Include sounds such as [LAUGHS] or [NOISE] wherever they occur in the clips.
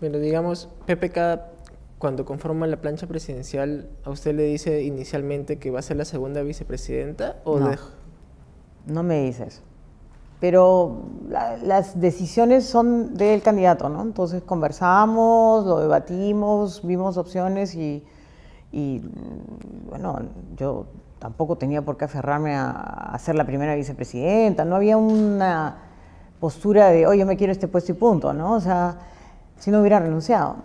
Bueno, digamos, PPK, cuando conforma la plancha presidencial, ¿a usted le dice inicialmente que va a ser la segunda vicepresidenta? O no, no me dice eso. Pero las decisiones son del candidato, ¿no? Entonces conversamos, lo debatimos, vimos opciones y, y bueno, yo tampoco tenía por qué aferrarme a, a ser la primera vicepresidenta, no había una postura de, oye, yo me quiero este puesto y punto, ¿no? O sea, si no hubiera renunciado.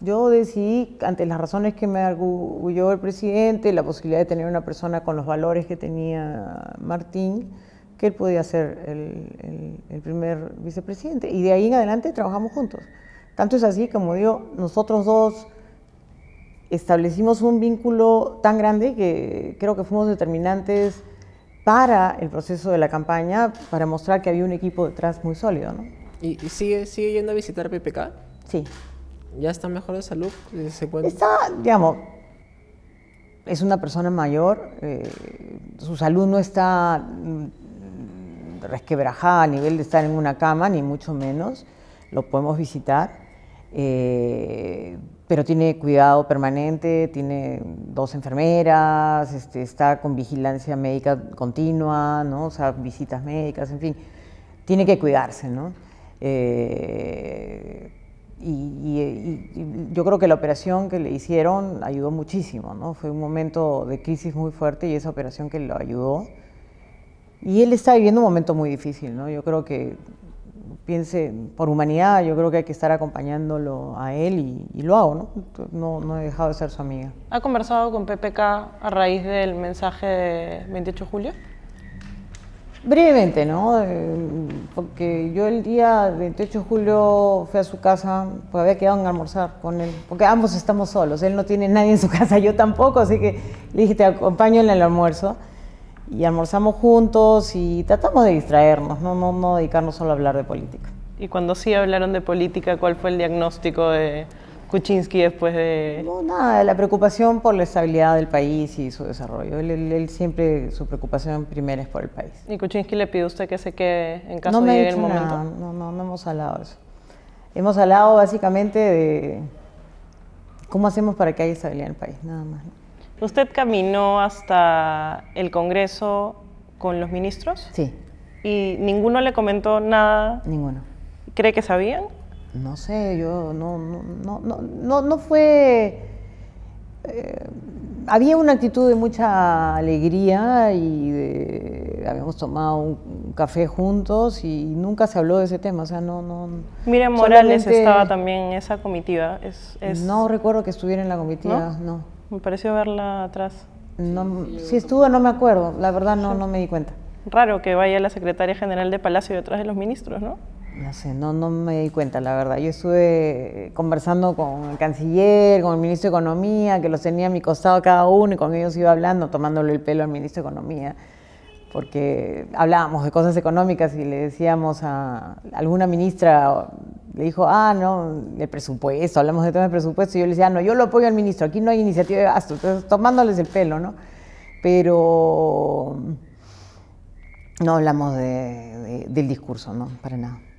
Yo decidí, ante las razones que me arguyó el presidente, la posibilidad de tener una persona con los valores que tenía Martín, que él podía ser el, primer vicepresidente. Y de ahí en adelante trabajamos juntos. Tanto es así, como digo, nosotros dos establecimos un vínculo tan grande que creo que fuimos determinantes para el proceso de la campaña, para mostrar que había un equipo detrás muy sólido. ¿no? ¿Y, sigue, sigue yendo a visitar PPK? Sí. ¿Ya está mejor eh, de salud? está, digamos, es una persona mayor, eh, su salud no está mm, resquebrajada a nivel de estar en una cama, ni mucho menos, lo podemos visitar, eh, pero tiene cuidado permanente, tiene dos enfermeras, este, está con vigilancia médica continua, ¿no? o sea, visitas médicas, en fin, tiene que cuidarse, ¿no? Eh, y, yo creo que la operación que le hicieron ayudó muchísimo, ¿no? Fue un momento de crisis muy fuerte y esa operación que lo ayudó. Y él está viviendo un momento muy difícil, ¿no? Yo creo que, piense, por humanidad, yo creo que hay que estar acompañándolo a él y, lo hago, ¿no? ¿no? he dejado de ser su amiga. ¿Ha conversado con PPK a raíz del mensaje del 28 de julio? Brevemente, ¿no? Eh, porque yo el día 28 de julio fui a su casa, pues había quedado en almorzar con él, porque ambos estamos solos, él no tiene nadie en su [LAUGHS] casa, yo tampoco, así que le dije, te acompaño en el almuerzo. Y almorzamos juntos y tratamos de distraernos, no, no dedicarnos solo a hablar de política. Y cuando sí hablaron de política, ¿cuál fue el diagnóstico de, Kuczynski después de...? No, nada, la preocupación por la estabilidad del país y su desarrollo. Él, siempre, su preocupación primera es por el país. ¿Y Kuczynski le pide usted que se quede en caso no llegue el momento? No, no, no hemos hablado eso. Hemos hablado básicamente de cómo hacemos para que haya estabilidad en el país, nada más. ¿Usted caminó hasta el Congreso con los ministros? Sí. ¿Y ninguno le comentó nada? Ninguno. ¿Cree que sabían? no sé, yo no, no, no, no, no fue... Eh, había una actitud de mucha alegría y habíamos tomado un café juntos y nunca se habló de ese tema, o sea, no... no Miren, Morales estaba también en esa comitiva. Es, es, no recuerdo que estuviera en la comitiva, ¿No? Me pareció verla atrás. No, si estuvo, no me acuerdo, la verdad no, no me di cuenta. Raro que vaya la secretaria general de Palacio detrás de los ministros, ¿no? no sé, no, no me di cuenta, la verdad. Yo estuve conversando con el canciller, con el ministro de Economía, que los tenía a mi costado cada uno y con ellos iba hablando, tomándole el pelo al ministro de Economía, porque hablábamos de cosas económicas y le decíamos a alguna ministra, le dijo, ah, no, el presupuesto, hablamos de temas de presupuesto, y yo le decía, ah, no, yo lo apoyo al ministro, aquí no hay iniciativa de gasto, entonces tomándoles el pelo, ¿no? Pero no hablamos del discurso, ¿no? Para nada.